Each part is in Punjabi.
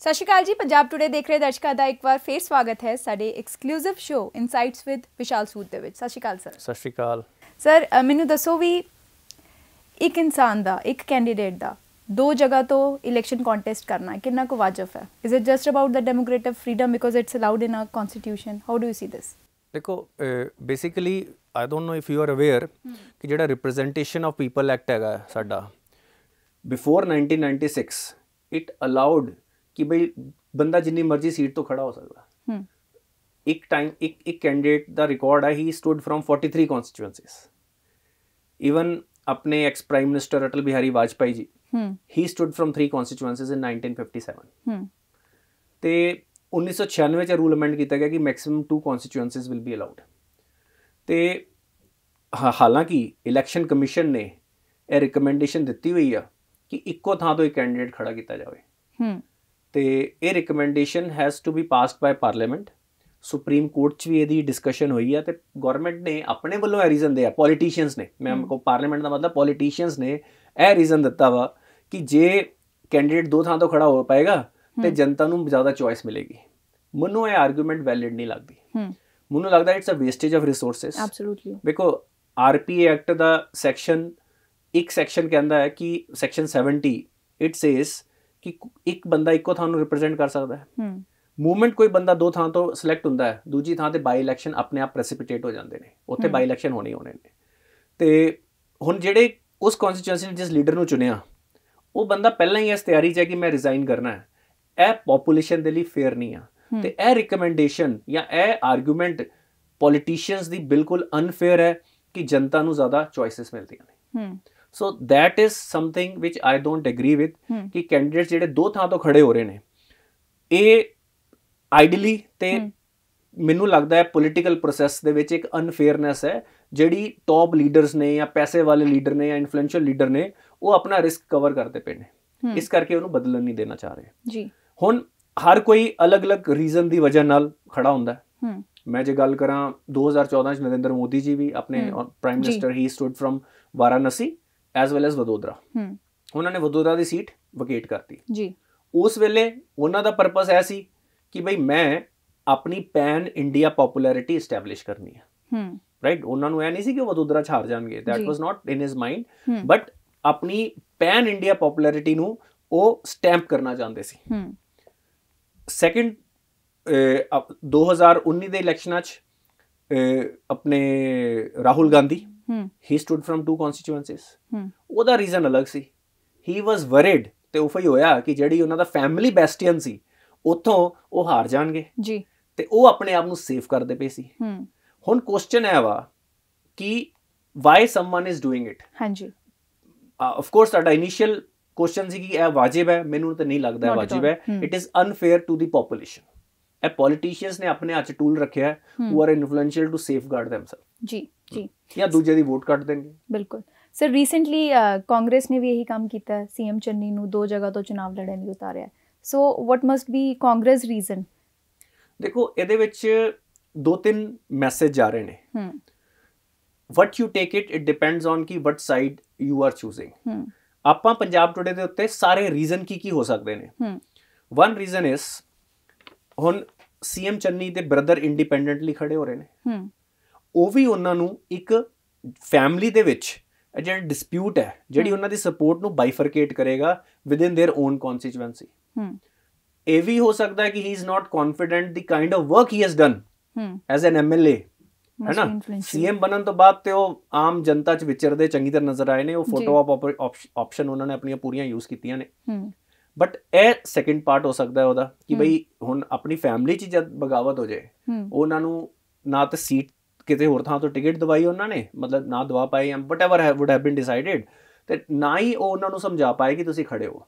ਸਤਿ ਸ਼੍ਰੀ ਅਕਾਲ ਜੀ ਪੰਜਾਬ ਟੁਡੇ ਦੇਖ ਰਹੇ ਦਰਸ਼ਕਾਂ ਦਾ ਇੱਕ ਵਾਰ ਫੇਰ ਸਵਾਗਤ ਹੈ ਸਾਡੇ exclusive show insights with Vishal Sood ਦੇ ਵਿੱਚ ਸਤਿ ਸ਼੍ਰੀ ਅਕਾਲ ਸਰ ਸਤਿ ਸ਼੍ਰੀ ਅਕਾਲ ਸਰ ਮੈਨੂੰ ਦੱਸੋ ਵੀ ਇੱਕ ਇਨਸਾਨ ਦਾ ਇੱਕ ਕੈਂਡੀਡੇਟ ਦਾ ਦੋ ਜਗ੍ਹਾ ਤੋਂ ਇਲੈਕਸ਼ਨ ਕੰਟੈਸਟ ਕਰਨਾ ਕਿੰਨਾ ਕੁ ਵਾਜਬ ਹੈ is it just about the democratic freedom because it's allowed in our constitution how do you see this ਦੇਖੋ basically I don't know if you are aware ਕਿ ਜਿਹੜਾ ਰਿਪਰੈਜ਼ੈਂਟੇਸ਼ਨ ਆਫ ਪੀਪਲ ਐਕਟ ਹੈਗਾ ਸਾਡਾ ਬਿਫੋਰ 1996 ਇਟ ਅਲਾਉਡ ਕਿ ਬਈ ਬੰਦਾ ਜਿੰਨੀ ਮਰਜ਼ੀ ਸੀਟ ਤੋਂ ਖੜਾ ਹੋ ਸਕਦਾ ਹੂੰ ਇੱਕ ਟਾਈਮ ਇੱਕ ਇੱਕ ਕੈਂਡੀਡੇਟ ਦਾ ਰਿਕਾਰਡ ਹੈ he stood from 43 constituencies even ਆਪਣੇ ex prime minister Atal Bihari Vajpayee ji ਹੂੰ ਹੀ ਸਟੂਡ ਫਰਮ 3 ਕਨਸਟੀਟੂਐਂਸੀਜ਼ ਇਨ 1957 ਹੂੰ ਤੇ 1996 ਚ ਰੂਲ ਅਮੈਂਡ ਕੀਤਾ ਗਿਆ ਕਿ maximum 2 constituencies will be allowed ਤੇ ਹਾਲਾਂਕਿ ਇਲੈਕਸ਼ਨ ਕਮਿਸ਼ਨ ਨੇ ਇਹ ਰეკਮੈਂਡੇਸ਼ਨ ਦਿੱਤੀ ਹੋਈ ਆ ਕਿ ਇੱਕੋ ਥਾਂ ਤੋਂ ਇੱਕ ਕੈਂਡੀਡੇਟ ਖੜਾ ਕੀਤਾ ਜਾਵੇ ਹੂੰ ਤੇ ਇਹ recommendation has to be passed by parliament supreme court 'ਚ ਵੀ ਇਹਦੀ ਡਿਸਕਸ਼ਨ ਹੋਈ ਆ ਤੇ ਗਵਰਨਮੈਂਟ ਨੇ ਆਪਣੇ ਵੱਲੋਂ ਇਹ ਰੀਜ਼ਨ ਦਿਆ ਪੋਲੀਟੀਸ਼ੀਅਨਸ ਨੇ ਮੈਂ ਕੋ ਪਾਰਲੀਮੈਂਟ ਦਾ ਮਤਲਬ ਪੋਲੀਟੀਸ਼ੀਅਨਸ ਨੇ ਇਹ ਰੀਜ਼ਨ ਦਿੱਤਾ ਵਾ ਕਿ ਜੇ ਕੈਂਡੀਡੇਟ ਦੋ ਥਾਂ ਤੋਂ ਖੜਾ ਹੋ ਪਾਏਗਾ ਤੇ ਜਨਤਾ ਨੂੰ ਜ਼ਿਆਦਾ ਚੁਆਇਸ ਮਿਲੇਗੀ ਮੈਨੂੰ ਇਹ ਆਰਗੂਮੈਂਟ ਵੈਲਿਡ ਨਹੀਂ ਲੱਗਦੀ ਮੈਨੂੰ ਲੱਗਦਾ it's a wastage of resources absolutely ਵੇਖੋ ਆਰਪੀਏ ਐਕਟ ਦਾ ਸੈਕਸ਼ਨ ਇੱਕ ਸੈਕਸ਼ਨ ਕਹਿੰਦਾ ਹੈ ਕਿ ਸੈਕਸ਼ਨ 70 ਇਟ ਸੇਸ ਕਿ ਇੱਕ ਬੰਦਾ ਇੱਕੋ ਥਾਂ ਨੂੰ ਰਿਪਰੈਜ਼ੈਂਟ ਕਰ ਸਕਦਾ ਹੈ ਮੂਵਮੈਂਟ ਕੋਈ ਬੰਦਾ ਦੋ ਥਾਂ ਤੋਂ ਸਿਲੈਕਟ ਹੁੰਦਾ ਹੈ ਦੂਜੀ ਥਾਂ ਤੇ ਬਾਈ ਇਲੈਕਸ਼ਨ ਆਪਣੇ ਆਪ ਪ੍ਰੈਸਿਪਿਟੇਟ ਹੋ ਜਾਂਦੇ ਨੇ ਉੱਥੇ ਬਾਈ ਇਲੈਕਸ਼ਨ ਹੋਣੀ ਹੋਣੇ ਨੇ ਤੇ ਹੁਣ ਜਿਹੜੇ ਉਸ ਕਨਸਟੀਚੁਐਂਸੀ ਨੇ ਜਿਸ ਲੀਡਰ ਨੂੰ ਚੁਣਿਆ ਉਹ ਬੰਦਾ ਪਹਿਲਾਂ ਹੀ ਇਸ ਤਿਆਰੀ 'ਚ ਹੈ ਕਿ ਮੈਂ ਰਿਜ਼ਾਈਨ ਕਰਨਾ ਹੈ ਇਹ ਪੋਪੂਲੇਸ਼ਨ ਦੇ ਲਈ ਫੇਅਰ ਨਹੀਂ ਆ ਤੇ ਇਹ ਰეკਮੈਂਡੇਸ਼ਨ ਜਾਂ ਇਹ ਆਰਗੂਮੈਂਟ ਪੋਲੀਟੀਸ਼ੀਅਨਸ ਦੀ ਬਿਲਕੁਲ ਅਨਫੇਅਰ ਹੈ ਕਿ ਜਨਤਾ ਨੂੰ ਜ਼ਿਆਦਾ ਚੁਆਇਸਸ ਮਿਲਦੀਆਂ ਨੇ so that is something which I don't agree with ਕਿ ਕੈਂਡੀਡੇਟਸ ਜਿਹੜੇ ਦੋ ਥਾਂ ਤੋਂ ਖੜੇ ਹੋ ਰਹੇ ਨੇ ਇਹ ਆਈਡਲੀ ਤੇ hmm. ਮੈਨੂੰ ਲੱਗਦਾ ਹੈ ਪੋਲਿਟੀਕਲ ਪ੍ਰੋਸੈਸ ਦੇ ਵਿੱਚ ਇੱਕ ਅਨਫੇਅਰਨੈਸ ਹੈ ਜਿਹੜੀ ਟੌਪ ਲੀਡਰਸ ਨੇ ਜਾਂ ਪੈਸੇ ਵਾਲੇ ਲੀਡਰ ਨੇ ਜਾਂ ਇਨਫਲੂਐਂਸ਼ੀਅਲ ਲੀਡਰ ਨੇ ਉਹ ਆਪਣਾ ਰਿਸਕ ਕਵਰ ਕਰਦੇ ਪਏ ਨੇ hmm. ਇਸ ਕਰਕੇ ਉਹਨੂੰ ਬਦਲਣ ਨਹੀਂ ਦੇਣਾ ਚਾਹ ਰਹੇ ਜੀ ਹੁਣ ਹਰ ਕੋਈ ਅਲੱਗ-ਅਲੱਗ ਰੀਜ਼ਨ ਦੀ ਵਜ੍ਹਾ ਨਾਲ ਖੜਾ ਹੁੰਦਾ ਹੈ hmm. ਮੈਂ ਜੇ ਗੱਲ ਕਰਾਂ 2014 ਚ ਨਰਿੰਦਰ ਮੋਦੀ ਜੀ ਵੀ ਆਪਣੇ prime minister he stood from Varanasi as well as Vadodara ਹੂੰ ਉਹਨਾਂ ਨੇ ਵਦੋਦਰਾ ਦੀ ਸੀਟ ਵਕੇਟ ਕਰਤੀ ਜੀ ਉਸ ਵੇਲੇ ਉਹਨਾਂ ਦਾ ਪਰਪਸ ਐ ਸੀ ਕਿ ਭਈ ਮੈਂ ਆਪਣੀ ਪੈਨ ਇੰਡੀਆ ਪੋਪੂਲੈਰਿਟੀ ਐਸਟੈਬਲਿਸ਼ ਕਰਨੀ ਹੈ ਹੂੰ ਰਾਈਟ ਉਹਨਾਂ ਨੂੰ ਐ ਨਹੀਂ ਸੀ ਕਿ ਉਹ ਵਦੋਦਰਾ ਛਾਰ ਜਾਣਗੇ that was not in his mind but ਆਪਣੀ ਪੈਨ ਇੰਡੀਆ ਪੋਪੂਲੈਰਿਟੀ ਨੂੰ ਉਹ ਸਟੈਂਪ ਕਰਨਾ ਚਾਹੁੰਦੇ ਸੀ ਹੂੰ ਸੈਕੰਡ 2019 ਦੇ ਇਲੈਕਸ਼ਨਾਂ 'ਚ ਆਪਣੇ Rahul Gandhi he stood from two constituencies ਉਹਦਾ ਰੀਜ਼ਨ ਅਲੱਗ ਸੀ ਹੀ ਵਾਸ ਵਰਿਡ ਤੇ ਉਹ ਫਈ ਹੋਇਆ ਕਿ ਜਿਹੜੀ ਉਹਨਾਂ ਦਾ ਫੈਮਿਲੀ ਬੈਸਟੀਅਨ ਸੀ ਉਥੋਂ ਉਹ ਹਾਰ ਜਾਣਗੇ ਜੀ ਤੇ ਉਹ ਆਪਣੇ ਆਪ ਨੂੰ ਸੇਫ ਕਰਦੇ ਪਏ ਸੀ ਹੂੰ ਹੁਣ ਕੁਐਸਚਨ ਹੈ ਵਾ ਕਿ why someone is doing it ਹਾਂਜੀ ਆਫ ਕੋਰਸ ਸਾਡਾ ਇਨੀਸ਼ੀਅਲ ਕੁਐਸਚਨ ਸੀ ਕਿ ਇਹ ਵਾਜਿਬ ਹੈ ਮੈਨੂੰ ਤਾਂ ਨਹੀਂ ਲੱਗਦਾ ਵਾਜਿਬ ਹੈ it is unfair to the population ਇਹ ਪੋਲੀਟੀਸ਼ੀਅਨਸ ਨੇ ਆਪਣੇ ਹੱਥ ਟੂਲ ਰੱਖਿਆ ਹੈ who are influential to safeguard themself ਜੀ ਜੀ ਜਾਂ ਦੂਜੇ ਦੀ ਵੋਟ ਕੱਟ ਦੇਣਗੇ ਬਿਲਕੁਲ ਸਰ ਰੀਸੈਂਟਲੀ ਕਾਂਗਰਸ ਨੇ ਵੀ ਇਹੀ ਕੰਮ ਕੀਤਾ ਹੈ ਸੀਐਮ ਚੰਨੀ ਨੂੰ ਦੋ ਜਗ੍ਹਾ ਤੋਂ ਚੋਣ ਲੜਨ ਲਈ ਉਤਾਰਿਆ so what must be Congress reason ਦੇਖੋ ਇਹਦੇ ਵਿੱਚ ਦੋ ਤਿੰਨ ਮੈਸੇਜ ਜਾ ਰਹੇ ਨੇ hmm what you take it it depends on ਕੀ what side you are choosing hmm ਆਪਾਂ ਪੰਜਾਬ ਟੁਡੇ ਦੇ ਉੱਤੇ ਸਾਰੇ ਰੀਜ਼ਨ ਕੀ ਕੀ ਹੋ ਸਕਦੇ ਨੇ ਹਮ ਵਨ ਰੀਜ਼ਨ ਇਸ ਹੁਣ ਸੀਐਮ ਚੰਨੀ ਦੇ ਬ੍ਰਦਰ ਇੰਡੀਪੈਂਡੈਂਟਲੀ ਖੜੇ ਹੋ ਰਹੇ ਨੇ ਹੂੰ ਉਹ ਵੀ ਉਹਨਾਂ ਨੂੰ ਇੱਕ ਫੈਮਿਲੀ ਦੇ ਵਿੱਚ ਜਿਹੜਾ ਡਿਸਪਿਊਟ ਹੈ ਜਿਹੜੀ ਉਹਨਾਂ ਦੀ ਸਪੋਰਟ ਨੂੰ ਬਾਈਫਰਕੇਟ ਕਰੇਗਾ with in their own constituency ਹੂੰ ਇਹ ਵੀ ਹੋ ਸਕਦਾ ਹੈ ਕਿ he is not confident the kind of work he has done ਹੂੰ ਐਜ਼ ਐਨ ਐਮਐਲਏ ਹੈਨਾ ਸੀਐਮ ਬਣਨ ਤੋਂ ਬਾਅਦ ਤੇ ਉਹ ਆਮ ਜਨਤਾ ਚ ਵਿਚਰਦੇ ਚੰਗੀ ਤਰ੍ਹਾਂ ਨਜ਼ਰ ਆਏ ਨੇ ਉਹ ਫੋਟੋ ਆਪ ਆਪਸ਼ਨ ਉਹਨਾਂ ਨੇ ਆਪਣੀਆਂ ਪੂਰੀਆਂ ਯੂਜ਼ ਕੀਤੀਆਂ ਨੇ ਹੂੰ ਬਟ ਇਹ ਸੈਕੰਡ ਪਾਰਟ ਹੋ ਸਕਦਾ ਹੈ ਉਹਦਾ ਕਿ ਬਈ ਹੁਣ ਆਪਣੀ ਫੈਮਿਲੀ 'ਚ ਜਦ ਬਗਾਵਤ ਹੋ ਜਾਏ ਉਹਨਾਂ ਨੂੰ ਨਾ ਤੇ ਸੀਟ ਕਿਤੇ ਹੋਰ ਥਾਂ ਤੋਂ ਟਿਕਟ ਦਵਾਈ ਉਹਨਾਂ ਨੇ ਮਤਲਬ ਨਾ ਦਵਾ ਪਾਏ um whatever would have been decided ਤੇ ਨਾ ਹੀ ਉਹ ਉਹਨਾਂ ਨੂੰ ਸਮਝਾ ਪਾਏ ਕਿ ਤੁਸੀਂ ਖੜੇ ਹੋ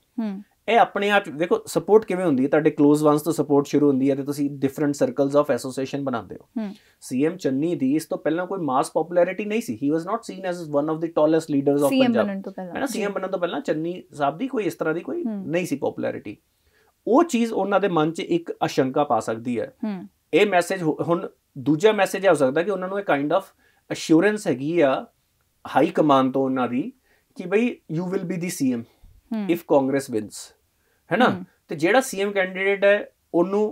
ਇਹ ਆਪਣੇ ਆਪ ਦੇਖੋ ਸਪੋਰਟ ਕਿਵੇਂ ਹੁੰਦੀ ਹੈ ਤੁਹਾਡੇ ক্লোਜ਼ ਵਾਂਸ ਤੋਂ ਸਪੋਰਟ ਸ਼ੁਰੂ ਹੁੰਦੀ ਹੈ ਤੇ ਤੁਸੀਂ ਡਿਫਰੈਂਟ ਸਰਕਲਸ ਆਫ ਐਸੋਸੀਏਸ਼ਨ ਬਣਾਉਂਦੇ ਹੋ ਸੀਐਮ ਚੰਨੀ ਦੀ ਇਸ ਤੋਂ ਪਹਿਲਾਂ ਕੋਈ ਮਾਸ ਪਪੂਲੈਰਿਟੀ ਨਹੀਂ ਸੀ he was not seen as one of the tallest leaders of Punjab ਹੈ ਨਾ ਸੀਐਮ ਬਣਨ ਤੋਂ ਪਹਿਲਾਂ ਚੰਨੀ ਸਾਹਿਬ ਦੀ ਕੋਈ ਇਸ ਤਰ੍ਹਾਂ ਦੀ ਕੋਈ ਨਹੀਂ ਸੀ ਪਪੂਲੈਰਿਟੀ ਉਹ ਚੀਜ਼ ਉਹਨਾਂ ਦੇ ਮਨ 'ਚ ਇੱਕ ਅਸ਼ੰਕਾ ਪਾ ਸਕਦੀ ਹੈ ਇਹ ਮੈਸੇਜ ਹੁਣ ਦੂਜਾ ਮੈਸੇਜ ਹੋ ਸਕਦਾ ਕਿ ਉਹਨਾਂ ਨੂੰ ਇੱਕ ਕਾਈਂਡ ਆਫ ਅਸ਼ੂਰੈਂਸ ਹੈਗੀ ਆ ਹਾਈ ਕਮਾਂਡ ਤੋਂ ਉਹਨਾਂ ਦੀ ਕਿ ਭਈ you will be the CM if Congress wins ਹੈਨਾ ਤੇ ਜਿਹੜਾ ਸੀਐਮ ਕੈਂਡੀਡੇਟ ਹੈ ਉਹਨੂੰ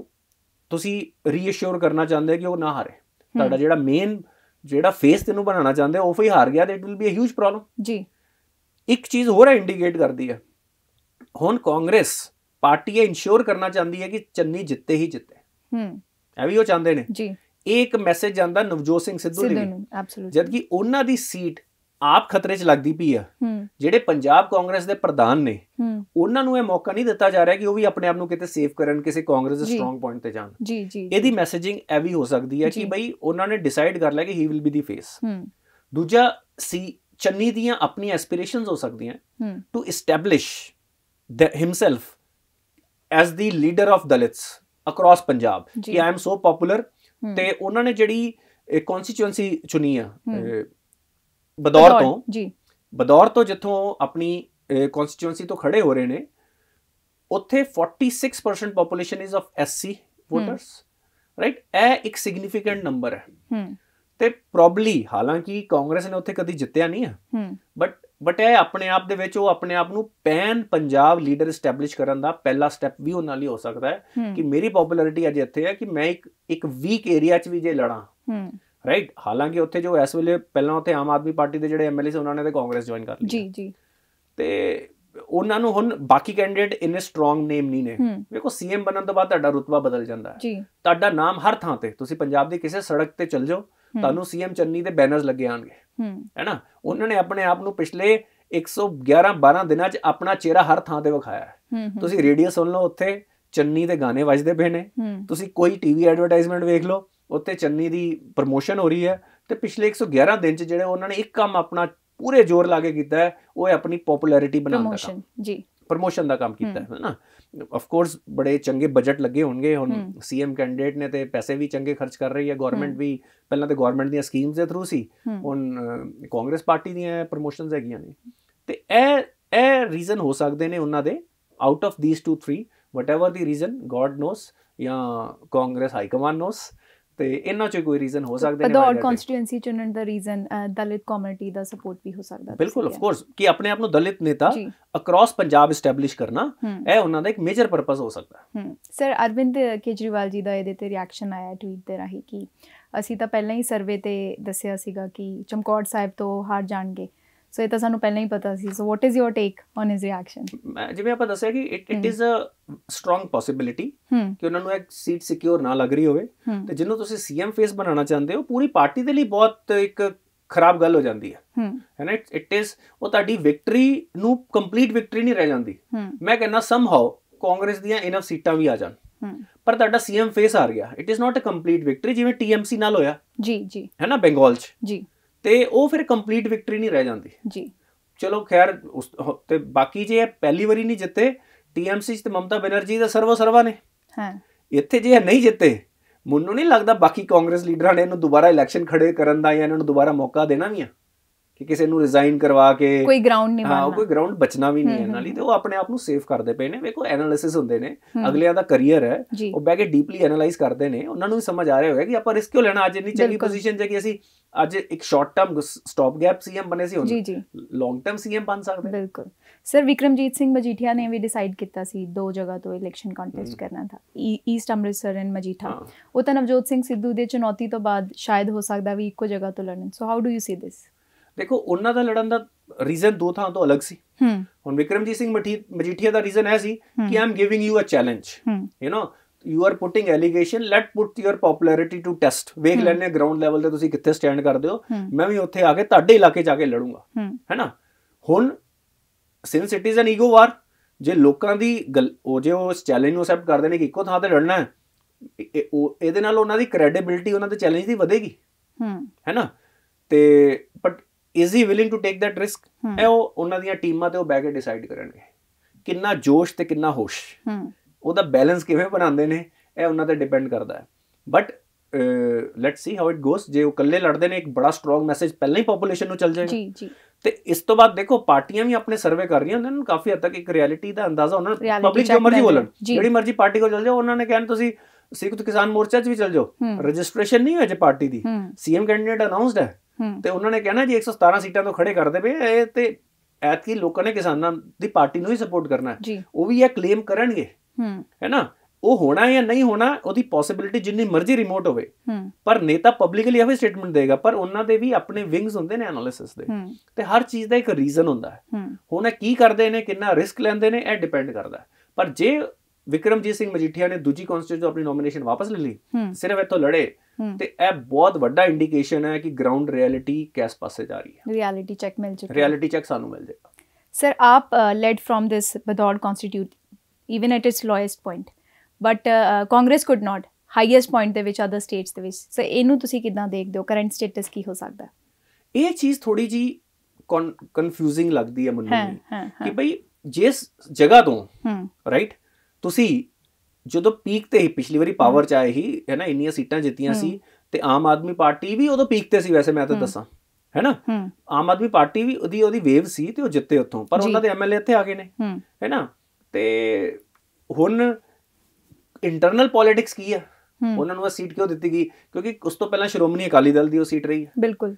ਤੁਸੀਂ ਰੀਅਸ਼ੋਰ ਕਰਨਾ ਚਾਹੁੰਦੇ ਕਿ ਉਹ ਨਾ ਹਾਰੇ ਤੁਹਾਡਾ ਜਿਹੜਾ ਮੇਨ ਜਿਹੜਾ ਫੇਸ ਤੈਨੂੰ ਬਣਾਉਣਾ ਚਾਹੁੰਦੇ ਉਹ ਫੇ ਹਾਰ ਗਿਆ ਤੇ it will be a huge problem ਜੀ ਇੱਕ ਚੀਜ਼ ਹੋਰ ਹੈ ਇੰਡੀਕੇਟ ਕਰਦੀ ਹੈ ਹੁਣ ਕਾਂਗਰਸ ਪਾਰਟੀ ਇਹ ਇਨਸ਼ੋਰ ਕਰਨਾ ਚਾਹੁੰਦੀ ਹੈ ਕਿ ਚੰਨੀ ਜਿੱਤੇ ਹੀ ਜਿੱਤੇ ਹੂੰ ਇਹ ਵੀ ਉਹ ਚਾਹੁੰਦੇ ਨੇ ਜੀ ਇੱਕ ਮੈਸੇਜ ਜਾਂਦਾ ਨਵਜੋਤ ਸਿੰਘ ਸਿੱਧੂ ਦੀ ਜਦ ਕਿ ਉਹਨਾਂ ਦੀ ਸੀਟ ਆਪ ਖਤਰੇ 'ਚ ਲੱਗਦੀ ਪਈ ਆ ਜਿਹੜੇ ਪੰਜਾਬ ਕਾਂਗਰਸ ਦੇ ਪ੍ਰਧਾਨ ਨੇ ਉਹਨਾਂ ਨੂੰ ਇਹ ਮੌਕਾ ਨਹੀਂ ਦਿੱਤਾ ਜਾ ਰਿਹਾ ਕਿ ਉਹ ਵੀ ਆਪਣੇ ਆਪ ਨੂੰ ਕਿਤੇ ਸੇਫ ਕਰਨ ਕਿਸੇ ਕਾਂਗਰਸ ਦੇ ਸਟਰੋਂਗ ਪੁਆਇੰਟ ਤੇ ਜਾਣ ਜੀ ਜੀ ਇਹਦੀ ਮੈਸੇਜਿੰਗ ਐ ਵੀ ਹੋ ਸਕਦੀ ਹੈ ਕਿ ਬਈ ਉਹਨਾਂ ਨੇ ਡਿਸਾਈਡ ਕਰ ਲਿਆ ਕਿ he will be the face ਦੂਜਾ ਸੀ ਚੰਨੀ ਦੀਆਂ ਆਪਣੀਆਂ ਐਸਪੀਰੇਸ਼ਨਸ ਹੋ ਸਕਦੀਆਂ to establish himself as the leader of Dalits across Punjab ਕਿ ਆਈ ਐਮ ਸੋ ਪਪੂਲਰ ਤੇ ਉਹਨਾਂ ਨੇ ਜਿਹੜੀ ਕਨਸਟੀਚੁਐਂਸੀ ਚੁਣੀ ਆ ਬਦੌਰ ਤੋਂ ਜੀ ਬਦੌਰ ਤੋਂ ਜਿੱਥੋਂ ਆਪਣੀ ਕਨਸਟੀਚੁਐਂਸੀ ਤੋਂ ਖੜੇ ਹੋ ਰਹੇ ਨੇ ਉੱਥੇ 46% population is of SC voters right ਇਹ ਇੱਕ ਸਿਗਨੀਫੀਕੈਂਟ ਨੰਬਰ ਹੈ ਹੂੰ ਤੇ ਪ੍ਰੋਬਬਲੀ ਹਾਲਾਂਕਿ ਕਾਂਗਰਸ ਨੇ ਉੱਥੇ ਕਦੀ ਜਿੱਤਿਆ ਨਹੀਂ ਹੈ ਹੂੰ ਬਟ ਬਟ ਇਹ ਆਪਣੇ ਆਪ ਦੇ ਵਿੱਚ ਉਹ ਆਪਣੇ ਆਪ ਨੂੰ ਪੈਨ ਪੰਜਾਬ ਲੀਡਰ ਸਟੈਬਲਿਸ਼ ਕਰਨ ਦਾ ਪਹਿਲਾ ਸਟੈਪ ਵੀ ਉਹਨਾਂ ਲਈ ਹੋ ਸਕਦਾ ਹੈ ਕਿ ਮੇਰੀ ਪੋਪੂਲਾਰਿਟੀ ਅਜੇ ਇੱਥੇ ਹੈ ਕਿ ਮੈਂ ਇੱਕ ਇੱਕ ਵੀਕ ਏਰੀਆ 'ਚ ਵੀ ਜੇ ਲੜਾਂ ਹੂੰ ਰਾਈਟ ਹਾਲਾਂਕਿ ਉੱਥੇ ਜੋ ਇਸ ਵੇਲੇ ਪਹਿਲਾਂ ਉੱਥੇ ਆਮ ਆਦਮੀ ਪਾਰਟੀ ਦੇ ਜਿਹੜੇ ਐਮਐਲਏ ਸੀ ਉਹਨਾਂ ਨੇ ਤੇ ਕਾਂਗਰਸ ਜੁਆਇਨ ਕਰ ਲਿਆ ਜੀ ਜੀ ਤੇ ਉਹਨਾਂ ਨੂੰ ਹੁਣ ਬਾਕੀ ਕੈਂਡੀਡੇਟ ਇੰਨੇ ਸਟਰੋਂਗ ਨੇਮ ਨਹੀਂ ਨੇ ਵੇਖੋ ਸੀਐਮ ਬਣਨ ਤੋਂ ਬਾਅਦ ਤੁਹਾਡਾ ਰੁਤਬਾ ਬਦਲ ਜਾਂਦਾ ਹੈ ਤੁਹਾਡਾ ਨਾਮ ਹਰ ਥਾਂ ਤੇ ਤੁਸੀਂ ਪੰਜਾਬ ਦੀ ਕਿਸੇ ਸੜਕ ਤੇ ਚੱਲ ਜਾਓ ਤੁਹਾਨੂੰ ਸੀਐਮ ਚੰਨੀ ਦੇ ਬੈਨਰਸ ਲੱਗੇ ਆਣਗੇ ਹੈਨਾ ਉਹਨਾਂ ਨੇ ਆਪਣੇ ਆਪ ਨੂੰ ਪਿਛਲੇ 111 12 ਦਿਨਾਂ 'ਚ ਆਪਣਾ ਚਿਹਰਾ ਹਰ ਥਾਂ ਤੇ ਵਿਖਾਇਆ ਹੈ ਤੁਸੀਂ ਰੇਡੀਓ ਸੁਣ ਲਓ ਉੱਥੇ ਚੰਨੀ ਦੇ ਗਾਣੇ ਵੱਜਦੇ ਪਏ ਨੇ ਤੁਸੀਂ ਕੋਈ ਟੀਵੀ ਐਡਵਰਟਾਈਜ਼ਮੈਂਟ ਵੇਖ ਲਓ ਉੱਤੇ ਚੰਨੀ ਦੀ ਪ੍ਰਮੋਸ਼ਨ ਹੋ ਰਹੀ ਹੈ ਤੇ ਪਿਛਲੇ 111 ਦਿਨ ਚ ਜਿਹੜੇ ਉਹਨਾਂ ਨੇ ਇੱਕ ਕੰਮ ਆਪਣਾ ਪੂਰੇ ਜ਼ੋਰ ਲਾ ਕੇ ਕੀਤਾ ਹੈ ਉਹ ਹੈ ਆਪਣੀ ਪੋਪੂਲੈਰਿਟੀ ਬਣਾਉਣ ਦਾ ਪ੍ਰਮੋਸ਼ਨ ਜੀ ਪ੍ਰਮੋਸ਼ਨ ਦਾ ਕੰਮ ਕੀਤਾ ਹੈ ਨਾ ਆਫ ਕੋਰਸ ਬੜੇ ਚੰਗੇ ਬਜਟ ਲੱਗੇ ਹੋਣਗੇ ਹੁਣ ਸੀਐਮ ਕੈਂਡੀਡੇਟ ਨੇ ਤੇ ਪੈਸੇ ਵੀ ਚੰਗੇ ਖਰਚ ਕਰ ਰਹੀ ਹੈ ਗਵਰਨਮੈਂਟ ਵੀ ਪਹਿਲਾਂ ਤੇ ਗਵਰਨਮੈਂਟ ਦੀਆਂ ਸਕੀਮਸ ਦੇ ਥਰੂ ਸੀ ਹੁਣ ਕਾਂਗਰਸ ਪਾਰਟੀ ਦੀਆਂ ਪ੍ਰਮੋਸ਼ਨਸ ਹੈਗੀਆਂ ਨੇ ਤੇ ਇਹ ਇਹ ਰੀਜ਼ਨ ਹੋ ਸਕਦੇ ਨੇ ਉਹਨਾਂ ਦੇ out of these 2 3 whatever the reason God knows ਜਾਂ ਕਾਂਗਰਸ ਹਾਈ ਕਮਾਂਡ ਨੋਸ ਤੇ ਇਹਨਾਂ ਚੋਂ ਕੋਈ ਰੀਜ਼ਨ ਹੋ ਸਕਦੇ ਨੇ ਦੌੜ ਕਨਸਟੀਟੂਐਂਸੀ ਚੁਣਨ ਦਾ ਰੀਜ਼ਨ ਦਲਿਤ ਕਮਿਊਨਿਟੀ ਦਾ ਸਪੋਰਟ ਵੀ ਹੋ ਸਕਦਾ ਬਿਲਕੁਲ ਆਫ ਕੋਰਸ ਕਿ ਆਪਣੇ ਆਪ ਨੂੰ ਦਲਿਤ ਨੇਤਾ ਅਕ੍ਰੋਸ ਪੰਜਾਬ ਐਸਟੈਬਲਿਸ਼ ਕਰਨਾ ਇਹ ਉਹਨਾਂ ਦਾ ਇੱਕ ਮੇਜਰ ਪਰਪਸ ਹੋ ਸਕਦਾ ਸਰ ਅਰਵਿੰਦ ਕੇਜਰੀਵਾਲ ਜੀ ਦਾ ਇਹਦੇ ਤੇ ਰਿਐਕਸ਼ਨ ਆਇਆ ਟਵੀਟ ਤੇ ਰਾਹੀਂ ਕਿ ਅਸੀਂ ਤਾਂ ਪਹਿਲਾਂ ਹੀ ਸਰਵੇ ਤੇ ਦੱਸਿਆ ਸੀਗਾ ਕਿ ਚਮਕੌਰ ਸਾਹਿਬ ਤੋਂ ਹਾਰ ਜਾਣਗੇ ਸੋ ਇਹ ਤਾਂ ਸਾਨੂੰ ਪਹਿਲਾਂ ਹੀ ਪਤਾ ਸੀ so what is your take on his reaction ਜਿਵੇਂ ਆਪਾਂ ਦੱਸਿਆ ਕਿ it it is a strong possibility ਕਿ ਉਹਨਾਂ ਨੂੰ ਇੱਕ ਸੀਟ ਸਿਕਿਉਰ ਨਾ ਲੱਗ ਰਹੀ ਹੋਵੇ ਤੇ ਜਿੰਨੂੰ ਤੁਸੀਂ ਸੀਐਮ ਫੇਸ ਬਣਾਉਣਾ ਚਾਹੁੰਦੇ ਹੋ ਪੂਰੀ ਪਾਰਟੀ ਦੇ ਲਈ ਬਹੁਤ ਇੱਕ ਖਰਾਬ ਗੱਲ ਹੋ ਜਾਂਦੀ ਹੈ ਹੈਨਾ ਇਟ ਇਜ਼ ਉਹ ਤੁਹਾਡੀ ਵਿਕਟਰੀ ਨੂੰ ਕੰਪਲੀਟ ਵਿਕਟਰੀ ਨਹੀਂ ਰਹਿ ਜਾਂਦੀ ਮੈਂ ਕਹਿੰਦਾ ਸਮ ਹਾਉ ਕਾਂਗਰਸ ਦੀਆਂ ਇਨਫ ਸੀਟਾਂ ਵੀ ਆ ਜਾਣ ਪਰ ਤੁਹਾਡਾ ਸੀਐਮ ਫੇਸ ਆ ਗਿਆ it is not a complete victory ਜਿਵੇਂ ਟੀਐਮਸੀ ਨਾਲ ਹੋਇਆ ਜੀ ਜੀ ਹੈਨਾ ਬੰਗਾਲ 'ਚ ਜੀ ਤੇ ਉਹ ਫਿਰ ਕੰਪਲੀਟ ਵਿਕਟਰੀ ਨਹੀਂ ਰਹਿ ਜਾਂਦੀ ਜੀ ਚਲੋ ਖੈਰ ਉਸ ਤੇ ਬਾਕੀ ਜੇ ਪਹਿਲੀ ਵਾਰੀ ਨਹੀਂ ਜਿੱਤੇ ਟੀਐਮਸੀ ਤੇ ਮਮਤਾ ਬੈਨਰਜੀ ਦਾ ਸਰਵ ਸਰਵਾ ਨੇ ਹਾਂ ਇੱਥੇ ਜੇ ਨਹੀਂ ਜਿੱਤੇ ਮੈਨੂੰ ਨਹੀਂ ਲੱਗਦਾ ਬਾਕੀ ਕਾਂਗਰਸ ਲੀਡਰਾਂ ਨੇ ਇਹਨੂੰ ਦੁਬਾਰਾ ਇਲੈਕਸ਼ਨ ਖੜੇ ਕਰਨ ਦਾ ਜਾਂ ਇਹਨਾਂ ਨੂੰ ਦੁਬਾਰਾ ਮੌਕਾ ਦੇਣਾ ਵੀ ਆ ਕਿ ਕਿਸੇ ਨੂੰ ਰਿਜ਼ਾਈਨ ਕਰਵਾ ਕੇ ਕੋਈ ਗਰਾਊਂਡ ਨਹੀਂ ਮਾਰਨਾ ਹਾਂ ਕੋਈ ਗਰਾਊਂਡ ਬਚਣਾ ਵੀ ਨਹੀਂ ਹੈ ਨਾਲੀ ਤੇ ਉਹ ਆਪਣੇ ਆਪ ਨੂੰ ਸੇਫ ਕਰਦੇ ਪਏ ਨੇ ਵੇਖੋ ਐਨਾਲਿਸਿਸ ਹੁੰਦੇ ਨੇ ਅਗਲਿਆਂ ਦਾ ਕੈਰੀਅਰ ਹੈ ਉਹ ਬੈ ਕੇ ਡੀਪਲੀ ਐਨਾਲਾਈਜ਼ ਕਰਦੇ ਨੇ ਉਹਨਾਂ ਨੂੰ ਸਮਝ ਆ ਰਿਹਾ ਹੋਵੇ ਕਿ ਆਪਾਂ ਰਿਸਕ ਕਿਉਂ ਲੈਣਾ ਅੱਜ ਇੰਨੀ ਚੰਗੀ ਪੋਜੀਸ਼ਨ ਜੇ ਕਿ ਅਸੀਂ ਅੱਜ ਇੱਕ short term stop gap CM ਬਣੇ ਸੀ ਹੁਣ ਜੀ ਜੀ ਲੌਂਗ ਟਰਮ ਸੀਐਮ ਬਣ ਸਕਦੇ ਬਿਲਕੁਲ ਸਰ ਵਿਕਰਮਜੀਤ ਸਿੰਘ ਮਜੀਠੀਆ ਨੇ ਵੀ ਡਿਸਾਈਡ ਕੀਤਾ ਸੀ ਦੋ ਜਗ੍ਹਾ ਤੋਂ ਇਲੈਕਸ਼ਨ ਕੰਟੈਸਟ ਕਰਨਾ ਥਾ ਈਸਟ ਅੰਮ੍ਰਿਤਸਰ ਐਂਡ ਮਜੀਠਾ ਉਹ ਤਾਂ ਨਵਜੋਤ ਸਿੰਘ ਸਿੱਧੂ ਦੇ ਚੁਣੌਤੀ ਤੋਂ ਬਾਅਦ ਸ਼ਾਇਦ ਹੋ ਸਕਦਾ ਵੀ ਇੱਕੋ ਜਗ੍ਹਾ ਤੋਂ ਲੜਨ so how do you see this ਦੇਖੋ ਉਹਨਾਂ ਦਾ ਲੜਨ ਦਾ ਰੀਜ਼ਨ ਦੋ ਥਾਂ ਤੋਂ ਅਲੱਗ ਸੀ ਹੁਣ ਵਿਕਰਮਜੀਤ ਸਿੰਘ ਮਜੀਠੀਆ ਦਾ ਰੀਜ਼ਨ ਹੈ ਸੀ ਕਿ I'm giving you a challenge you know you are putting allegation let put your popularity to test ਵੇਖ ਲੈਣੇ ਗਰਾਊਂਡ ਲੈਵਲ ਤੇ ਤੁਸੀਂ ਕਿੱਥੇ ਸਟੈਂਡ ਕਰਦੇ ਹੋ ਮੈਂ ਵੀ ਉੱਥੇ ਆ ਕੇ ਤੁਹਾਡੇ ਇਲਾਕੇ ਜਾ ਕੇ ਲੜੂੰਗਾ ਹੈਨਾ ਹੁਣ since it is an ego war ਜੇ ਲੋਕਾਂ ਦੀ ਗੱਲ ਉਹ ਜੇ ਉਹ ਚੈਲੰਜ ਨੂੰ ਅਸੈਪਟ ਕਰਦੇ ਨੇ ਕਿ ਇੱਕੋ ਥਾਂ ਤੇ ਲੜਨਾ ਹੈ ਇਹਦੇ ਨਾਲ ਉਹਨਾਂ ਦੀ ਕ੍ਰੈਡੀਬਿਲਟੀ ਉਹਨਾਂ ਦੇ ਚੈਲੰਜ ਦੀ ਵਧੇਗੀ ਹੂੰ ਹੈਨਾ ਤੇ is he willing to take that risk ਐ ਉਹ ਉਹਨਾਂ ਦੀਆਂ ਟੀਮਾਂ ਤੇ ਉਹ ਬੈਕ ਕੇ ਡਿਸਾਈਡ ਕਰਨਗੇ ਕਿੰਨਾ ਜੋਸ਼ ਤੇ ਕਿੰਨਾ ਹੋਸ਼ ਉਹਦਾ ਬੈਲੈਂਸ ਕਿਵੇਂ ਬਣਾਉਂਦੇ ਨੇ ਇਹ ਉਹਨਾਂ ਤੇ ਡਿਪੈਂਡ ਕਰਦਾ ਹੈ but let's see how it goes ਜੇ ਉਹ ਇਕੱਲੇ ਲੜਦੇ ਨੇ ਇੱਕ ਬੜਾ ਸਟਰੋਂਗ ਮੈਸੇਜ ਪਹਿਲਾਂ ਹੀ ਪੋਪੂਲੇਸ਼ਨ ਨੂੰ ਚੱਲ ਜਾਏਗਾ ਜੀ ਜੀ ਤੇ ਇਸ ਤੋਂ ਬਾਅਦ ਦੇਖੋ ਪਾਰਟੀਆਂ ਵੀ ਆਪਣੇ ਸਰਵੇ ਕਰ ਰਹੀਆਂ ਉਹਨਾਂ ਨੂੰ ਕਾਫੀ ਹੱਦ ਤੱਕ ਇੱਕ ਰਿਐਲਿਟੀ ਦਾ ਅੰਦਾਜ਼ਾ ਉਹਨਾਂ ਨੂੰ ਪਬਲਿਕ ਜੋ ਮਰਜ਼ੀ ਬੋਲਣ ਜਿਹੜੀ ਮਰਜ਼ੀ ਪਾਰਟੀ ਕੋਲ ਚੱਲ ਜਾਓ ਉਹਨਾਂ ਨੇ ਕਹਿਣ ਤੁਸੀਂ ਸਿੱਖ ਕਿਸਾਨ ਮੋਰਚਾ 'ਚ ਵੀ ਚੱਲ ਜਾਓ ਰਜਿਸਟ੍ਰੇਸ਼ਨ ਨਹੀਂ ਹੋਇਆ ਜੇ ਪਾਰਟੀ ਦੀ ਸੀਐਮ ਕੈਂਡੀਡੇਟ ਅਨਾਉਂਸਡ ਹੈ ਤੇ ਉਹਨਾਂ ਨੇ ਕਹਿਣਾ ਜੀ 117 ਸੀਟਾਂ ਤੋਂ ਖੜੇ ਕਰਦੇ ਪਏ ਇਹ ਤੇ ਐਤ ਕੀ ਲੋਕਾਂ ਨੇ ਕਿਸਾਨਾਂ ਦੀ ਪਾਰਟੀ ਨੂੰ ਹੀ ਸਪੋਰਟ ਕਰਨਾ ਹੈ ਉਹ ਵੀ ਇਹ ਕਲੇਮ ਕਰਨਗੇ ਹੈ ਨਾ ਉਹ ਹੋਣਾ ਜਾਂ ਨਹੀਂ ਹੋਣਾ ਉਹਦੀ ਪੋਸਿਬਿਲਿਟੀ ਜਿੰਨੀ ਮਰਜ਼ੀ ਰਿਮੋਟ ਹੋਵੇ ਪਰ ਨੇਤਾ ਪਬਲਿਕਲੀ ਆਵੇ ਸਟੇਟਮੈਂਟ ਦੇਗਾ ਪਰ ਉਹਨਾਂ ਦੇ ਵੀ ਆਪਣੇ ਵਿੰਗਸ ਹੁੰਦੇ ਨੇ ਐਨਾਲਿਸਿਸ ਦੇ ਤੇ ਹਰ ਚੀਜ਼ ਦਾ ਇੱਕ ਰੀਜ਼ਨ ਹੁੰਦਾ ਹੈ ਹੁਣ ਇਹ ਕੀ ਕਰਦੇ ਨੇ ਕਿੰਨਾ ਰਿਸਕ ਲੈਂਦੇ ਨੇ ਇਹ ਡਿਪੈਂਡ ਕਰਦਾ ਪਰ ਜੇ ਵਿਕਰਮਜੀਤ ਸਿੰਘ ਮਜੀਠੀਆ ਨੇ ਦੂਜੀ ਕਨਸਟੀਟਿਊਸ਼ਨ ਤੋਂ ਆਪਣੀ ਨੋਮੀਨੇਸ਼ਨ ਵਾਪਸ ਲੈ ਲਈ ਸਿਰਫ ਇੱਥੋਂ ਲੜੇ ਤੇ ਇਹ ਬਹੁਤ ਵੱਡਾ ਇੰਡੀਕੇਸ਼ਨ ਹੈ ਕਿ ਗਰਾਊਂਡ ਰਿਐਲਿਟੀ ਕਿਸ ਪਾਸੇ ਜਾ ਰਹੀ ਹੈ ਰਿਐਲਿਟੀ ਚੈੱਕ ਮਿਲ ਚੁੱਕੀ ਰਿਐਲਿਟੀ ਚੈੱਕ ਸਾਨੂੰ ਮਿਲ ਜਾਏਗਾ ਸਰ ਆਪ led from this Bhadaur constitute even at its lowest point but Congress could not highest point ਦੇ ਵਿੱਚ ਅਦਰ ਸਟੇਟਸ ਦੇ ਵਿੱਚ ਸੋ ਇਹਨੂੰ ਤੁਸੀਂ ਕਿਦਾਂ ਦੇਖਦੇ ਹੋ ਕਰੰਟ ਸਟੇਟਸ ਕੀ ਹੋ ਸਕਦਾ ਇਹ ਚੀਜ਼ ਥੋੜੀ ਜੀ ਕਨਫਿਊਜ਼ਿੰਗ ਲੱਗਦੀ ਹੈ ਮੈਨੂੰ ਕਿ ਭਈ ਜਿਸ ਜਗ੍ਹਾ ਤੋਂ ਹਮ ਰਾਈਟ ਤੁਸੀਂ ਜਦੋਂ ਪੀਕ ਤੇ ਹੀ ਪਿਛਲੀ ਵਾਰੀ ਪਾਵਰ ਚ ਆਏ ਹੀ ਹੈ ਨਾ ਇੰਨੀਆਂ ਸੀਟਾਂ ਜਿੱਤੀਆਂ ਸੀ ਤੇ ਆਮ ਆਦਮੀ ਪਾਰਟੀ ਵੀ ਉਦੋਂ ਪੀਕ ਤੇ ਸੀ ਵੈਸੇ ਮੈਂ ਤਾਂ ਦੱਸਾਂ ਹੈ ਨਾ ਆਮ ਆਦਮੀ ਪਾਰਟੀ ਵੀ ਉਹਦੀ ਉਹਦੀ ਵੇਵ ਸੀ ਤੇ ਉਹ ਜਿੱਤੇ ਉੱਥੋਂ ਪਰ ਉਹਨਾਂ ਦੇ ਐਮਐਲਏ ਇੱਥੇ ਆ ਗਏ ਨੇ ਹੈ ਨਾ ਤੇ ਹੁਣ ਇੰਟਰਨਲ ਪੋਲਿਟਿਕਸ ਕੀ ਆ ਉਹਨਾਂ ਨੂੰ ਇਹ ਸੀਟ ਕਿਉਂ ਦਿੱਤੀ ਗਈ ਕਿਉਂਕਿ ਉਸ ਤੋਂ ਪਹਿਲਾਂ ਸ਼੍ਰੋਮਣੀ ਅਕਾਲੀ ਦਲ ਦੀ ਉਹ ਸੀਟ ਰਹੀ ਹੈ ਬਿਲਕੁਲ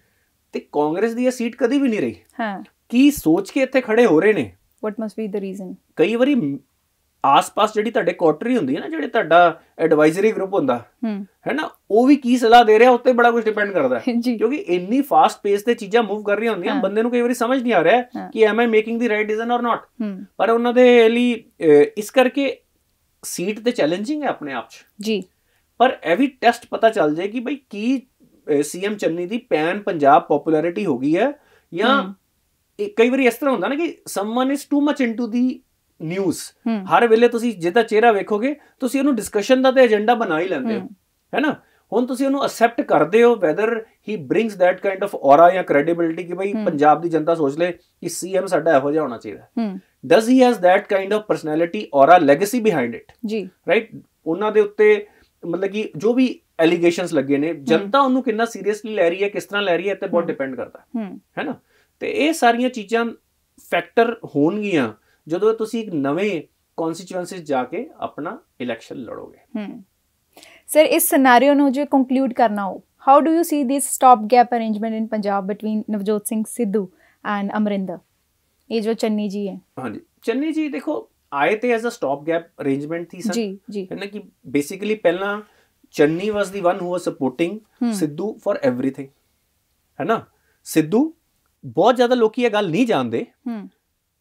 ਤੇ ਕਾਂਗਰਸ ਦੀ ਇਹ ਸੀਟ ਕਦੀ ਵੀ ਨਹੀਂ ਰਹੀ ਹਾਂ ਕੀ ਸੋਚ ਕੇ ਇੱਥੇ ਖੜੇ ਹੋ ਰਹੇ ਨੇ what must be the reason ਕਈ ਵਾਰੀ ਆਸ-ਪਾਸ ਜਿਹੜੀ ਤੁਹਾਡੇ ਕੋਟਰੀ ਹੁੰਦੀ ਹੈ ਨਾ ਜਿਹੜੇ ਤੁਹਾਡਾ ਐਡਵਾਈਜ਼ਰੀ ਗਰੁੱਪ ਹੁੰਦਾ ਹੈ ਨਾ ਉਹ ਵੀ ਕੀ ਸਲਾਹ ਦੇ ਰਿਹਾ ਉੱਤੇ ਬੜਾ ਕੁਝ ਡਿਪੈਂਡ ਕਰਦਾ ਹੈ ਕਿਉਂਕਿ ਇੰਨੀ ਫਾਸਟ ਪੇਸ ਤੇ ਚੀਜ਼ਾਂ ਮੂਵ ਕਰ ਰਹੀਆਂ ਹੁੰਦੀਆਂ ਬੰਦੇ ਨੂੰ ਕਈ ਵਾਰੀ ਸਮਝ ਨਹੀਂ ਆ ਰਿਹਾ ਕਿ am I making the right decision or not ਪਰ ਉਹਨਾਂ ਦੇ ਲਈ ਇਸ ਕਰਕੇ ਸੀਟ ਤੇ ਚੈਲੰਜਿੰਗ ਹੈ ਆਪਣੇ ਆਪ 'ਚ ਜੀ ਪਰ ਇਹ ਵੀ ਟੈਸਟ ਪਤਾ ਚੱਲ ਜਾਏ ਕਿ ਭਾਈ ਕੀ ਸੀਐਮ ਚੰਨੀ ਦੀ ਪੈਨ ਪੰਜਾਬ ਪੋਪੂਲਾਰਿਟੀ ਹੋ ਗਈ ਹੈ ਜਾਂ ਕਈ ਵਾਰੀ ਇਸ ਤਰ੍ਹਾਂ ਹੁੰਦਾ ਨਾ ਕਿ someone is too much into the news ਹਰ ਵੇਲੇ ਤੁਸੀਂ ਜਿਹਦਾ ਚਿਹਰਾ ਵੇਖੋਗੇ ਤੁਸੀਂ ਉਹਨੂੰ ਡਿਸਕਸ਼ਨ ਦਾ ਤੇ ਏਜੰਡਾ ਬਣਾ ਹੀ ਲੈਂਦੇ ਹੋ ਹੈਨਾ ਹੁਣ ਤੁਸੀਂ ਉਹਨੂੰ ਅਸੈਪਟ ਕਰਦੇ ਹੋ whether he brings that kind of aura ਜਾਂ ਕ੍ਰੈਡੀਬਿਲਟੀ ਕਿ ਭਾਈ ਪੰਜਾਬ ਦੀ ਜਨਤਾ ਸੋਚ ਲੇ ਕਿ ਸੀਐਮ ਸਾਡਾ ਇਹੋ ਜਿਹਾ ਹੋਣਾ ਚਾਹੀਦਾ does he has that kind of personality aura legacy behind it ਜੀ ਰਾਈਟ ਉਹਨਾਂ ਦੇ ਉੱਤੇ ਮਤਲਬ ਕਿ ਜੋ ਵੀ ਐਲੀਗੇਸ਼ਨਸ ਲੱਗੇ ਨੇ ਜਨਤਾ ਉਹਨੂੰ ਕਿੰਨਾ ਸੀਰੀਅਸਲੀ ਲੈ ਰਹੀ ਹੈ ਕਿਸ ਤਰ੍ਹਾਂ ਲੈ ਰਹੀ ਹੈ ਤੇ ਬਹੁਤ ਡਿਪੈਂਡ ਕਰਦਾ ਹੈ ਨਾ ਤੇ ਇਹ ਸਾਰੀਆਂ ਚੀਜ਼ਾਂ ਫੈਕਟਰ ਹੋਣਗੀਆਂ ਜਦੋਂ ਤੁਸੀਂ ਇੱਕ ਨਵੇਂ ਕਨਸਟੀਚੁਐਂਸੀ ਜਾ ਕੇ ਆਪਣਾ ਇਲੈਕਸ਼ਨ ਲੜੋਗੇ ਸਰ ਇਸ ਸਿਨੈਰੀਓ ਨੂੰ ਜੇ ਕੰਕਲੂਡ ਕਰਨਾ ਹੋ how do you see this stop gap arrangement in Punjab between Navjot Singh Sidhu and Amarinder ਇਹ ਜੋ ਚੰਨੀ ਜੀ ਹੈ ਹਾਂਜੀ ਚੰਨੀ ਜੀ ਦੇਖੋ ਆਏ ਤੇ as a stop gap arrangement ਥੀ ਸਰ ਜੀ ਜੀ ਕਿ ਬੇਸਿਕਲੀ ਪਹਿਲਾਂ Channi was the one who was supporting Sidhu for everything ਹੈ ਨਾ ਸਿੱਧੂ ਬਹੁਤ ਜ਼ਿਆਦਾ ਲੋਕੀ ਇਹ ਗੱਲ ਨਹੀਂ ਜਾਣਦੇ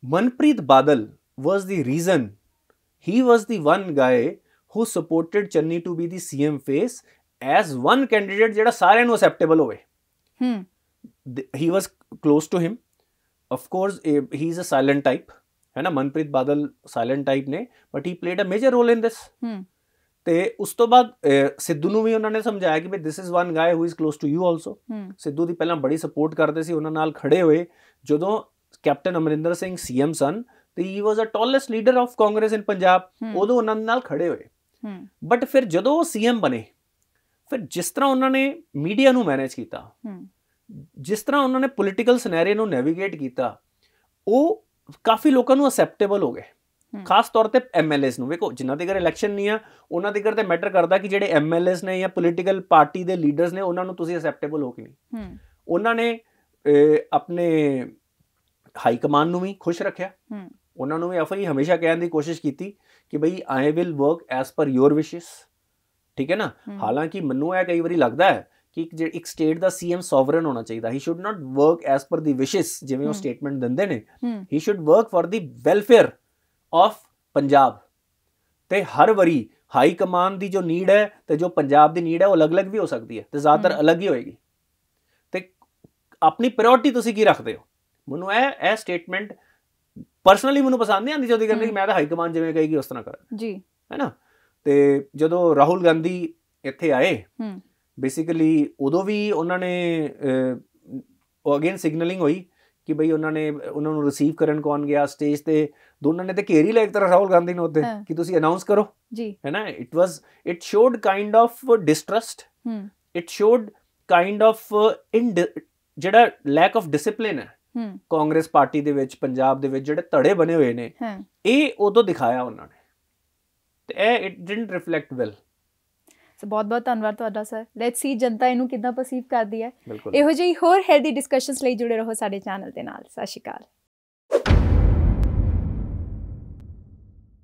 Manpreet Badal was the reason. He was the one guy who supported Channi to be the CM face as one candidate jada sare nu acceptable hove Hmm. He was close to him. Of course, he is a silent type. hai na manpreet badal silent type ne but he played a major role in this ਹਮ ਤੇ ਉਸ ਤੋਂ ਬਾਅਦ ਸਿੱਧੂ ਨੂੰ ਵੀ ਉਹਨਾਂ ਨੇ ਸਮਝਾਇਆ ਕਿ ਵੀ ਦਿਸ is one guy who is close to you also Sidhu ਦੀ ਪਹਿਲਾਂ ਬੜੀ ਸਪੋਰਟ ਕਰਦੇ ਸੀ ਉਹਨਾਂ ਨਾਲ ਖੜੇ ਹੋਏ ਕੈਪਟਨ ਅਮਰਿੰਦਰ ਸਿੰਘ ਸੀਐਮ ਸਨ ਤੇ he was a tallest leader of Congress in Punjab ਉਦੋਂ ਉਹਨਾਂ ਨਾਲ ਖੜੇ ਹੋਏ ਬਟ ਫਿਰ ਜਦੋਂ ਉਹ ਸੀਐਮ ਬਣੇ ਫਿਰ ਜਿਸ ਤਰ੍ਹਾਂ ਉਹਨਾਂ ਨੇ ਮੀਡੀਆ ਨੂੰ ਮੈਨੇਜ ਕੀਤਾ ਜਿਸ ਤਰ੍ਹਾਂ ਉਹਨਾਂ ਨੇ ਪੋਲਿਟੀਕਲ ਸਿਨੈਰੀਓ ਨੂੰ ਨੈਵੀਗੇਟ ਕੀਤਾ ਉਹ ਕਾਫੀ ਲੋਕਾਂ ਨੂੰ ਅਸੈਪਟੇਬਲ ਹੋ ਗਏ ਖਾਸ ਤੌਰ ਤੇ ਐਮਐਲਏਸ ਨੂੰ ਵੇਖੋ ਜਿਨ੍ਹਾਂ ਦੇ ਘਰ ਇਲੈਕਸ਼ਨ ਨਹੀਂ ਆ ਉਹਨਾਂ ਦੇ ਘਰ ਤੇ ਮੈਟਰ ਕਰਦਾ ਕਿ ਜਿਹੜੇ ਐਮਐਲਏਸ ਨੇ ਜਾਂ ਪੋਲਿਟੀਕਲ ਪਾਰਟੀ ਦੇ ਲੀਡਰਸ ਨੇ ਉਹਨਾਂ ਨੂੰ ਤੁਸੀਂ ਅਸੈਪਟੇਬਲ ਹੋ ਕਿ ਨਹੀਂ ਉਹਨਾਂ ਨੇ ਆਪਣੇ ਹਾਈ ਕਮਾਂਡ ਨੂੰ ਵੀ ਖੁਸ਼ ਰੱਖਿਆ ਉਹਨਾਂ ਨੂੰ ਵੀ ਹੀ ਹਮੇਸ਼ਾ ਕਹਿਣ ਦੀ ਕੋਸ਼ਿਸ਼ ਕੀਤੀ ਕਿ ਭਈ ਆਈ ਵਿਲ ਵਰਕ ਐਸ ਪਰ ਯੋਰ ਵਿਸ਼ਸ ਠੀਕ ਹੈ ਨਾ ਹਾਲਾਂਕਿ ਮੈਨੂੰ ਇਹ ਕਈ ਵਾਰੀ ਲੱਗਦਾ ਹੈ ਕਿ ਇੱਕ ਜਿਹੜਾ ਇੱਕ ਸਟੇਟ ਦਾ ਸੀਐਮ ਸੋਵਰਨ ਹੋਣਾ ਚਾਹੀਦਾ he should not work as per the wishes ਜਿਵੇਂ ਉਹ ਸਟੇਟਮੈਂਟ ਦਿੰਦੇ ਨੇ he should work for the welfare of Punjab ਤੇ ਹਰ ਵਾਰੀ ਹਾਈ ਕਮਾਂਡ ਦੀ ਜੋ ਨੀਡ ਹੈ ਤੇ ਜੋ ਪੰਜਾਬ ਦੀ ਨੀਡ ਹੈ ਉਹ ਅਲੱਗ-ਅਲੱਗ ਵੀ ਹੋ ਸਕਦੀ ਹੈ ਤੇ ਜ਼ਿਆਦਾਤਰ ਅਲੱਗ ਹੀ ਹੋਏਗੀ ਤੇ ਆਪਣੀ ਪ੍ਰਾਇੋਰਟੀ ਤੁਸੀਂ ਕੀ ਰੱਖਦੇ ਹੋ ਮੈਨੂੰ ਇਹ ਇਹ ਸਟੇਟਮੈਂਟ ਪਰਸਨਲੀ ਮੈਨੂੰ ਪਸੰਦ ਨਹੀਂ ਆਂਦੀ ਜਦੋਂ ਕਹਿੰਦੇ ਕਿ ਮੈਂ ਤਾਂ ਹਾਈ ਕਮਾਂਡ ਜਿਵੇਂ ਕਹੀ ਕਿ ਉਸ ਤਰ੍ਹਾਂ ਕਰ ਜੀ ਹੈ ਨਾ ਤੇ ਜਦੋਂ ਰਾਹੁਲ ਗਾਂਧੀ ਇੱਥੇ ਆਏ ਹੂੰ ਬੇਸਿਕਲੀ ਉਦੋਂ ਵੀ ਉਹਨਾਂ ਨੇ ਉਹ ਅਗੇਨ ਸਿਗਨਲਿੰਗ ਹੋਈ ਕਿ ਭਈ ਉਹਨਾਂ ਨੇ ਉਹਨਾਂ ਨੂੰ ਰਿਸੀਵ ਕਰਨ ਕੌਣ ਗਿਆ ਸਟੇਜ ਤੇ ਦੋਨਾਂ ਨੇ ਤੇ ਘੇਰੀ ਲੈ ਇੱਕ ਤਰ੍ਹਾਂ ਰਾਹੁਲ ਗਾਂਧੀ ਨੂੰ ਉੱਤੇ ਕਿ ਤੁਸੀਂ ਅਨਾਉਂਸ ਕਰੋ ਜੀ uh, ਹੈ ਨਾ it was it showed kind of distrust ਹੂੰ it showed kind of in ਜਿਹੜਾ ਲੈਕ ਆਫ ਡਿਸਪਲਿਨ ਹੈ ਕਾਂਗਰਸ ਪਾਰਟੀ ਦੇ ਵਿੱਚ ਪੰਜਾਬ ਦੇ ਵਿੱਚ ਜਿਹੜੇ ਧੜੇ ਬਣੇ ਹੋਏ ਨੇ ਇਹ ਉਦੋਂ ਦਿਖਾਇਆ ਉਹਨਾਂ ਨੇ ਤੇ ਇਹ it didn't reflect well so ਬਹੁਤ ਬਹੁਤ ਧੰਨਵਾਦ ਤੁਹਾਡਾ ਸਰ ਲੈਟਸ ਸੀ ਜਨਤਾ ਇਹਨੂੰ ਕਿੰਨਾ ਪਰਸੀਵ ਕਰਦੀ ਹੈ ਇਹੋ ਜਿਹੀ ਹੋਰ ਹੈਲਦੀ ਡਿਸਕਸ਼ਨਸ ਲਈ ਜੁੜੇ ਰਹੋ ਸਾਡੇ ਚੈਨਲ ਦੇ ਨਾਲ ਸਤਿ ਸ਼੍ਰੀ ਅਕਾਲ